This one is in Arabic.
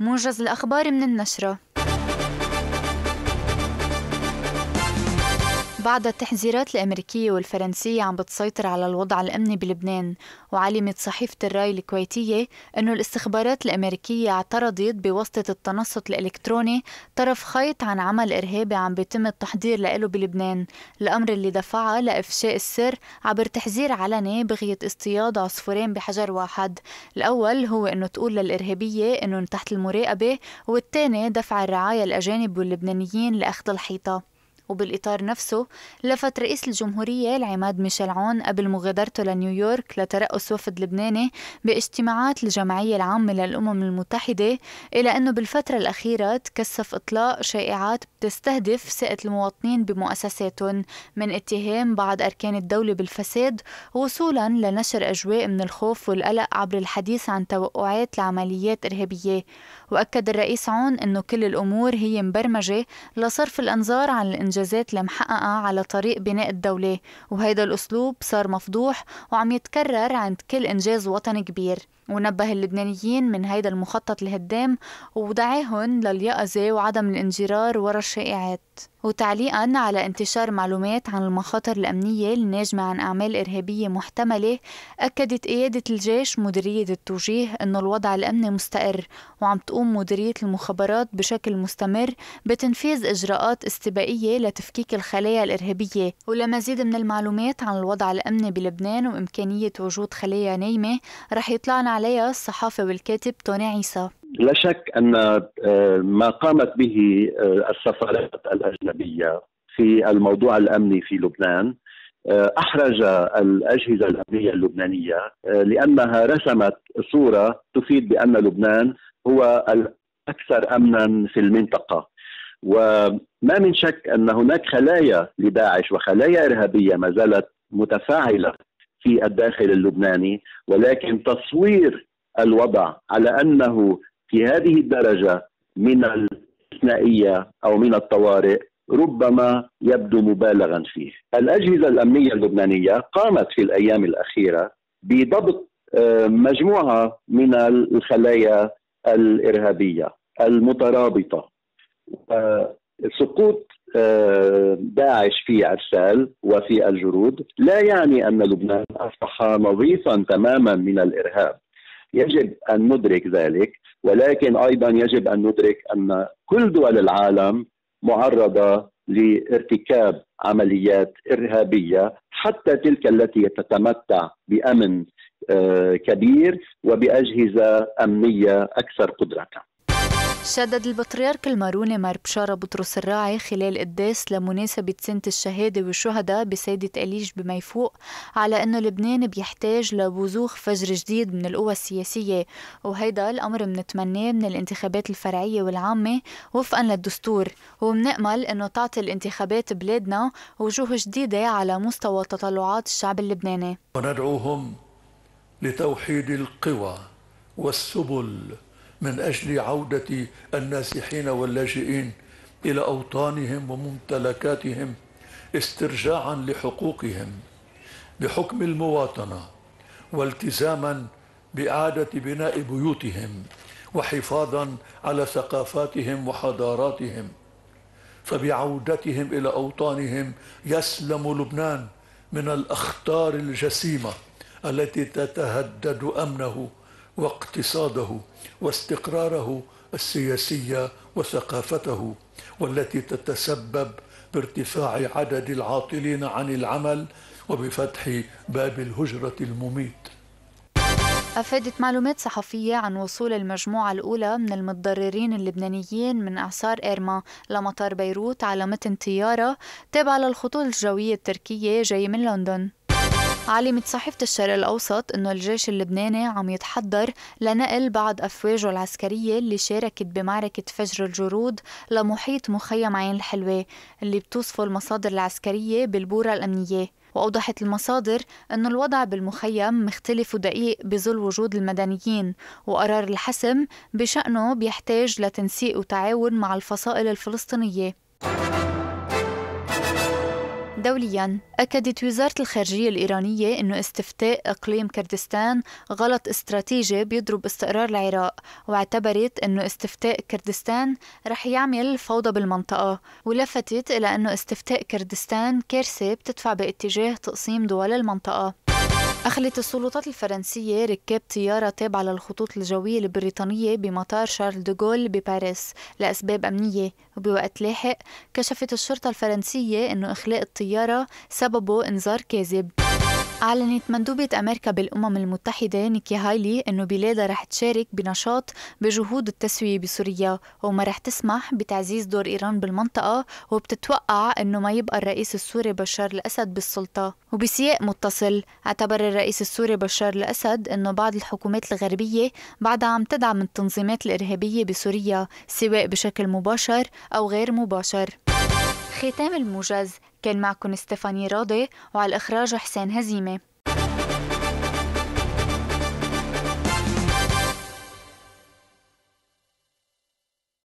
موجز الأخبار من النشرة بعد التحذيرات الأمريكية والفرنسية عم بتسيطر على الوضع الأمني بلبنان وعلمت صحيفة الراي الكويتية أنه الاستخبارات الأمريكية اعترضت بواسطة التنصت الإلكتروني طرف خيط عن عمل إرهابي عم بيتم التحضير له بلبنان الأمر اللي دفعها لإفشاء السر عبر تحذير علني بغية اصطياد عصفورين بحجر واحد الأول هو أنه تقول للإرهابية أنهم تحت المراقبة والثاني دفع الرعاية الأجانب واللبنانيين لأخذ الحيطة وبالإطار نفسه لفت رئيس الجمهورية العماد ميشيل عون قبل مغادرته لنيويورك لترأس وفد لبناني باجتماعات الجمعية العامة للأمم المتحدة إلى أنه بالفترة الأخيرة تكثف إطلاق شائعات بتستهدف ثقة المواطنين بمؤسساتهم من اتهام بعض أركان الدولة بالفساد وصولا لنشر أجواء من الخوف والقلق عبر الحديث عن توقعات لعمليات إرهابية وأكد الرئيس عون أنه كل الأمور هي مبرمجة لصرف الأنظار عن الإنجاز الإنجازات المحققة على طريق بناء الدولة وهذا الأسلوب صار مفضوح وعم يتكرر عند كل إنجاز وطني كبير ونبه اللبنانيين من هيدا المخطط الهدام ودعاهم لليقظة وعدم الانجرار ورا الشائعات وتعليقا على انتشار معلومات عن المخاطر الأمنية الناجمة عن أعمال إرهابية محتملة أكدت قيادة الجيش مديرية التوجيه أن الوضع الأمني مستقر وعم تقوم مديرية المخابرات بشكل مستمر بتنفيذ إجراءات استباقية لتفكيك الخلايا الإرهابية ولمزيد من المعلومات عن الوضع الأمني بلبنان وإمكانية وجود خلايا نايمة رح يطلعنا عليها الصحافي والكاتب توني عيسى لا شك أن آه، ما قامت به آه، السفارات الأجنبية في الموضوع الأمني في لبنان آه، احرج الاجهزه الامنيه اللبنانيه لانها رسمت صوره تفيد بان لبنان هو الاكثر امنا في المنطقه وما من شك ان هناك خلايا لداعش وخلايا ارهابيه ما زالت متفاعله في الداخل اللبناني ولكن تصوير الوضع على انه في هذه الدرجه من الاستثنائيه او من الطوارئ ربما يبدو مبالغا فيه. الاجهزه الامنيه اللبنانيه قامت في الايام الاخيره بضبط آه، مجموعه من الخلايا الارهابيه المترابطه. سقوط آه، داعش في عرسال وفي الجرود لا يعني ان لبنان اصبح نظيفا تماما من الارهاب يجب ان ندرك ذلك ولكن ايضا يجب ان ندرك ان كل دول العالم معرضه لارتكاب عمليات ارهابيه حتى تلك التي تتمتع بامن آه، كبير وباجهزه امنيه اكثر قدره شدد البطريرك الماروني مار بشارة بطرس الراعي خلال قداس لمناسبة سنة الشهادة والشهداء بسيدة أليج بميفوق على أنه لبنان بيحتاج لبزوخ فجر جديد من القوى السياسية وهيدا الأمر منتمناه من الانتخابات الفرعية والعامة وفقا للدستور ومنأمل أنه تعطي الانتخابات بلادنا وجوه جديدة على مستوى تطلعات الشعب اللبناني وندعوهم لتوحيد القوى والسبل من أجل عودة النازحين واللاجئين إلى أوطانهم وممتلكاتهم استرجاعا لحقوقهم بحكم المواطنة والتزاما بإعادة بناء بيوتهم وحفاظا على ثقافاتهم وحضاراتهم فبعودتهم إلى أوطانهم يسلم لبنان من الأخطار الجسيمة التي تتهدد أمنه واقتصاده واستقراره السياسي وثقافته والتي تتسبب بارتفاع عدد العاطلين عن العمل وبفتح باب الهجرة المميت أفادت معلومات صحفية عن وصول المجموعة الأولى من المتضررين اللبنانيين من إعصار إيرما لمطار بيروت على متن طيارة تابعة للخطوط الجوية التركية جاي من لندن علمت صحيفة الشرق الأوسط أنه الجيش اللبناني عم يتحضر لنقل بعض أفواجه العسكرية اللي شاركت بمعركة فجر الجرود لمحيط مخيم عين الحلوة اللي بتوصفه المصادر العسكرية بالبورة الأمنية وأوضحت المصادر أن الوضع بالمخيم مختلف ودقيق بظل وجود المدنيين وقرار الحسم بشأنه بيحتاج لتنسيق وتعاون مع الفصائل الفلسطينية دوليا أكدت وزارة الخارجية الإيرانية أنه استفتاء إقليم كردستان غلط استراتيجي بيضرب استقرار العراق واعتبرت أنه استفتاء كردستان رح يعمل فوضى بالمنطقة ولفتت إلى أنه استفتاء كردستان كارثة بتدفع باتجاه تقسيم دول المنطقة أخلت السلطات الفرنسية ركاب طيارة تابعة للخطوط الجوية البريطانية بمطار شارل دوغول بباريس لأسباب أمنية وبوقت لاحق كشفت الشرطة الفرنسية أنه إخلاء الطيارة سببه إنذار كاذب أعلنت مندوبة أمريكا بالأمم المتحدة نيكي هايلي أنه بلادها رح تشارك بنشاط بجهود التسوية بسوريا وما رح تسمح بتعزيز دور إيران بالمنطقة وبتتوقع أنه ما يبقى الرئيس السوري بشار الأسد بالسلطة وبسياق متصل اعتبر الرئيس السوري بشار الأسد أنه بعض الحكومات الغربية بعدها عم تدعم التنظيمات الإرهابية بسوريا سواء بشكل مباشر أو غير مباشر ختام الموجز كان معكم ستيفاني راضي وعلى الإخراج حسين هزيمة